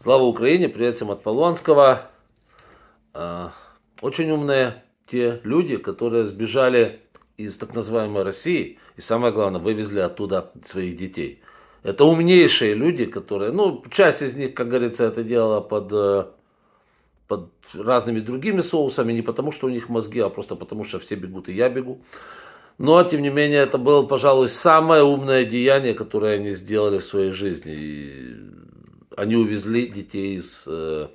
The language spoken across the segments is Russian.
Слава Украине, привет всем от Полонского. А, очень умные те люди, которые сбежали из так называемой России, и самое главное, вывезли оттуда своих детей. Это умнейшие люди, которые, ну, часть из них, как говорится, это делала под, э, под разными другими соусами, не потому что у них мозги, а просто потому что все бегут, и я бегу. Но, тем не менее, это было, пожалуй, самое умное деяние, которое они сделали в своей жизни. И они увезли детей из э,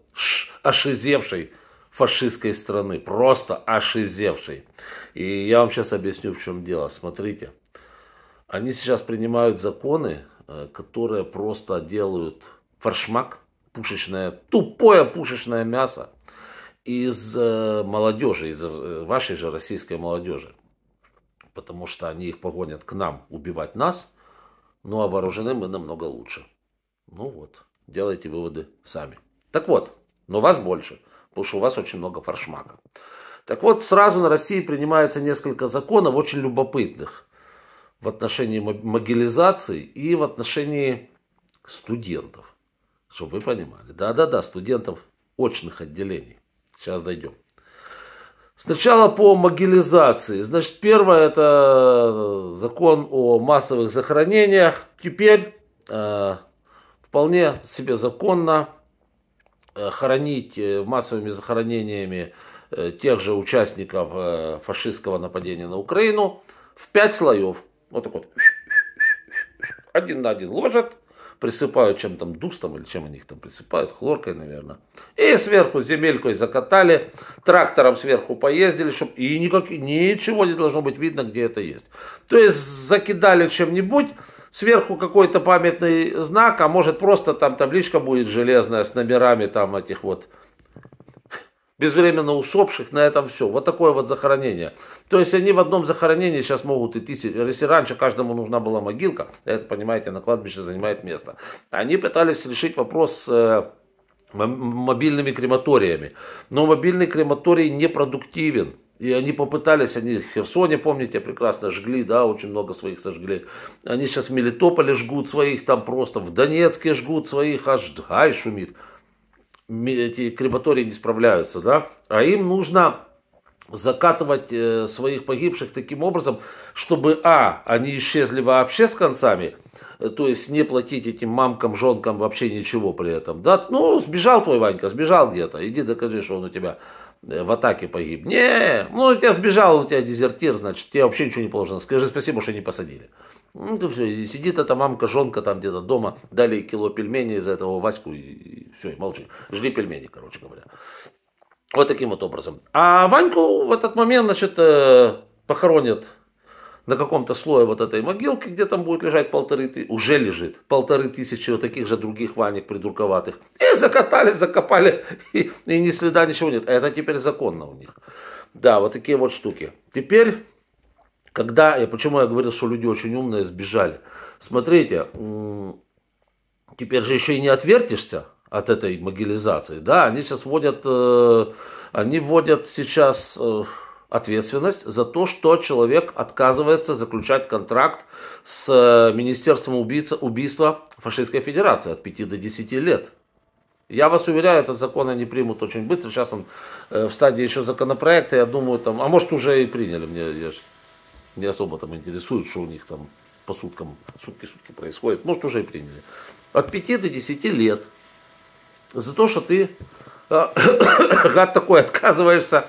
ошизевшей фашистской страны, просто ошизевшей. И я вам сейчас объясню, в чем дело. Смотрите, они сейчас принимают законы, э, которые просто делают фаршмак пушечное, тупое пушечное мясо из э, молодежи, из э, вашей же российской молодежи. Потому что они их погонят к нам убивать нас, ну а вооружены мы намного лучше. Ну вот делайте выводы сами. Так вот, но вас больше, потому что у вас очень много форшмака. Так вот, сразу на России принимается несколько законов, очень любопытных, в отношении могилизации и в отношении студентов. Чтобы вы понимали. Да-да-да, студентов очных отделений. Сейчас дойдем. Сначала по могилизации. Значит, первое это закон о массовых захоронениях. Теперь э, вполне себе законно э, хоронить э, массовыми захоронениями э, тех же участников фашистского нападения на Украину в пять слоев. Вот так вот. Один на один ложат, присыпают чем там, дустом или чем они их там присыпают, хлоркой, наверное. И сверху земелькой закатали, трактором сверху поездили, чтобы и никак, ничего не должно быть видно, где это есть. То есть закидали чем-нибудь, сверху какой-то памятный знак, а может просто там табличка будет железная с номерами там этих вот безвременно усопших, на этом все. Вот такое вот захоронение. То есть они в одном захоронении сейчас могут идти, если раньше каждому нужна была могилка, это, понимаете, на кладбище занимает место. Они пытались решить вопрос с э, мобильными крематориями. Но мобильный крематорий непродуктивен. И они попытались, они в Херсоне, помните, прекрасно жгли, да, очень много своих сожгли. Они сейчас в Мелитополе жгут своих, там просто в Донецке жгут своих, аж гай шумит. Эти крематории не справляются, да. А им нужно закатывать э, своих погибших таким образом, чтобы, а, они исчезли вообще с концами, э, то есть не платить этим мамкам, жонкам вообще ничего при этом, да, ну, сбежал твой Ванька, сбежал где-то, иди докажи, что он у тебя Э, в атаке погиб. Не, ну у тебя сбежал, у тебя дезертир, значит, тебе вообще ничего не положено. Скажи спасибо, что не посадили. Ну, это все, и сидит эта мамка, жонка там где-то дома, дали кило пельменей из за этого Ваську, и, и все, и молчи. Жди пельмени, короче говоря. Вот таким вот образом. А Ваньку в этот момент, значит, э, похоронят на каком-то слое вот этой могилки, где там будет лежать полторы тысячи, уже лежит полторы тысячи вот таких же других ванек придурковатых. И закатали, закопали, и, и ни следа ничего нет. А это теперь законно у них. Да, вот такие вот штуки. Теперь, когда, я почему я говорил, что люди очень умные сбежали. Смотрите, теперь же еще и не отвертишься от этой могилизации. Да, они сейчас вводят, э, они вводят сейчас э, ответственность за то, что человек отказывается заключать контракт с э, Министерством убийца, убийства фашистской федерации от 5 до 10 лет. Я вас уверяю, этот закон они примут очень быстро. Сейчас он э, в стадии еще законопроекта, я думаю, там, а может уже и приняли. Мне я ж, не особо там интересует, что у них там по суткам, сутки-сутки происходит. Может уже и приняли. От 5 до 10 лет за то, что ты, э, гад такой, отказываешься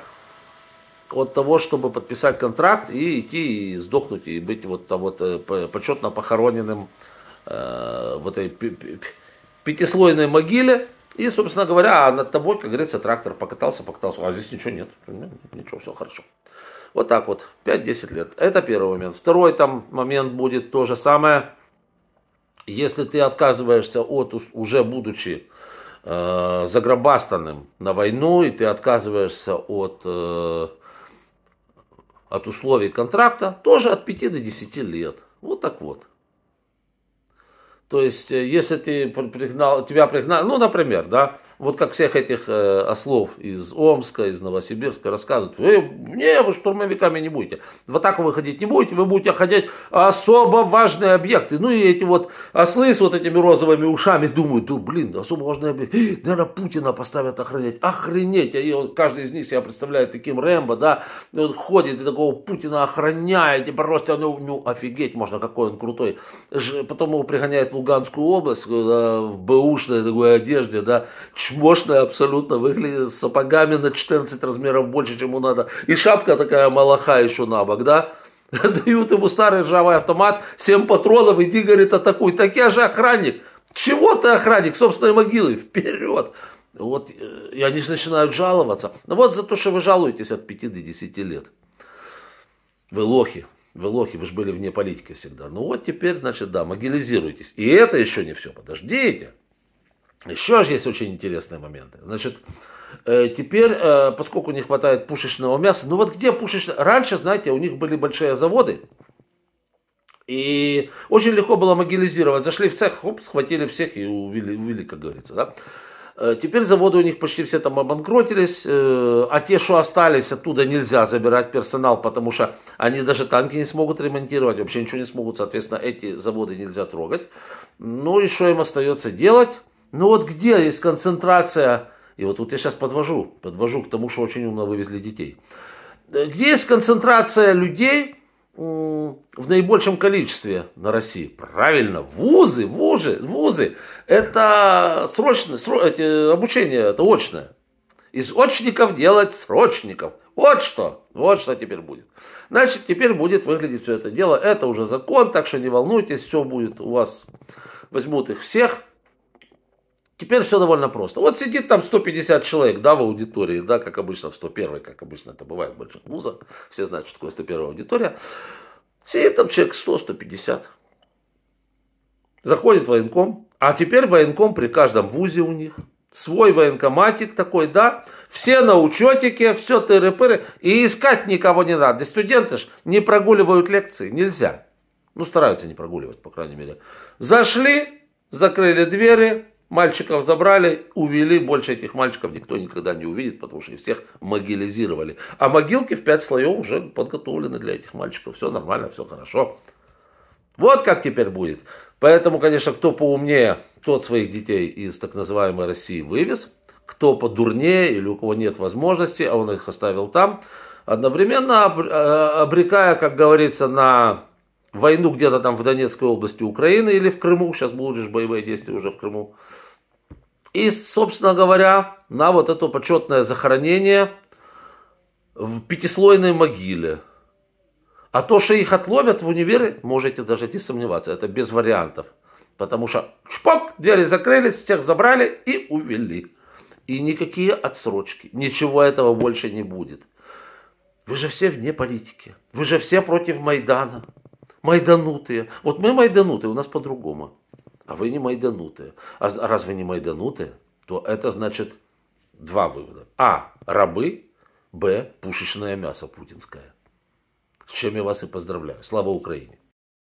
от того, чтобы подписать контракт и идти и сдохнуть, и быть вот, вот э, почетно похороненным э, в этой пятислойной могиле. И, собственно говоря, а над тобой, как говорится, трактор покатался, покатался, а здесь ничего нет, ну, ну, ничего, все хорошо. Вот так вот, 5-10 лет. Это первый момент. Второй там момент будет то же самое. Если ты отказываешься от, уже будучи э, загробастанным на войну, и ты отказываешься от э, от условий контракта тоже от 5 до 10 лет. Вот так вот. То есть, э, если ты пригнал, тебя пригнали, ну, например, да, вот как всех этих э, ослов из Омска, из Новосибирска рассказывают, вы, не, вы штурмовиками не будете, в атаку выходить не будете, вы будете ходить особо важные объекты. Ну и эти вот ослы с вот этими розовыми ушами думают, ну блин, особо важные объекты, наверное, Путина поставят охранять, охренеть, и он, каждый из них себя представляет таким Рэмбо, да, и он ходит и такого Путина охраняет, и просто, ну, ну офигеть можно, какой он крутой. Потом его пригоняет в Луганскую область, э, в бэушной такой одежде, да, мощная абсолютно, выглядит с сапогами на 14 размеров больше, чем ему надо. И шапка такая малаха еще на бок, да? Дают ему старый ржавый автомат, 7 патронов, иди, говорит, атакуй. Так я же охранник. Чего ты охранник? Собственной могилы. Вперед! Вот, э, и они же начинают жаловаться. Ну вот за то, что вы жалуетесь от 5 до 10 лет. Вы лохи, вы лохи, вы же были вне политики всегда. Ну вот теперь, значит, да, могилизируйтесь. И это еще не все. Подождите. Еще же есть очень интересные моменты. Значит, э, теперь, э, поскольку не хватает пушечного мяса, ну вот где пушечное... Раньше, знаете, у них были большие заводы, и очень легко было могилизировать. Зашли в цех, хоп, схватили всех и увели, увели как говорится, да? Э, теперь заводы у них почти все там обанкротились, а те, что остались, оттуда нельзя забирать персонал, потому что они даже танки не смогут ремонтировать, вообще ничего не смогут, соответственно, эти заводы нельзя трогать. Ну и что им остается делать? Ну вот где есть концентрация, и вот тут я сейчас подвожу, подвожу к тому, что очень умно вывезли детей. Где есть концентрация людей в наибольшем количестве на России? Правильно, вузы, вузы, вузы. Это срочное, срочное обучение, это очное. Из очников делать срочников. Вот что, вот что теперь будет. Значит, теперь будет выглядеть все это дело. Это уже закон, так что не волнуйтесь, все будет у вас. Возьмут их всех, Теперь все довольно просто. Вот сидит там 150 человек, да, в аудитории, да, как обычно, в 101, как обычно это бывает в больших вузах. Все знают, что такое 101 аудитория. Сидит там человек 100-150. Заходит военком, а теперь военком при каждом вузе у них. Свой военкоматик такой, да, все на учетике, все тыры-пыры, и искать никого не надо. И студенты ж не прогуливают лекции, нельзя. Ну, стараются не прогуливать, по крайней мере. Зашли, закрыли двери, Мальчиков забрали, увели, больше этих мальчиков никто никогда не увидит, потому что их всех могилизировали. А могилки в пять слоев уже подготовлены для этих мальчиков. Все нормально, все хорошо. Вот как теперь будет. Поэтому, конечно, кто поумнее, тот своих детей из так называемой России вывез. Кто подурнее или у кого нет возможности, а он их оставил там, одновременно э, обрекая, как говорится, на войну где-то там в Донецкой области Украины или в Крыму. Сейчас будут же боевые действия уже в Крыму. И, собственно говоря, на вот это почетное захоронение в пятислойной могиле. А то, что их отловят в универе, можете даже не сомневаться, это без вариантов. Потому что шпок, двери закрылись, всех забрали и увели. И никакие отсрочки, ничего этого больше не будет. Вы же все вне политики, вы же все против Майдана, майданутые. Вот мы майданутые, у нас по-другому. А вы не майданутые. А, а раз вы не майданутые, то это значит два вывода. А. Рабы. Б. Пушечное мясо путинское. С чем я вас и поздравляю. Слава Украине!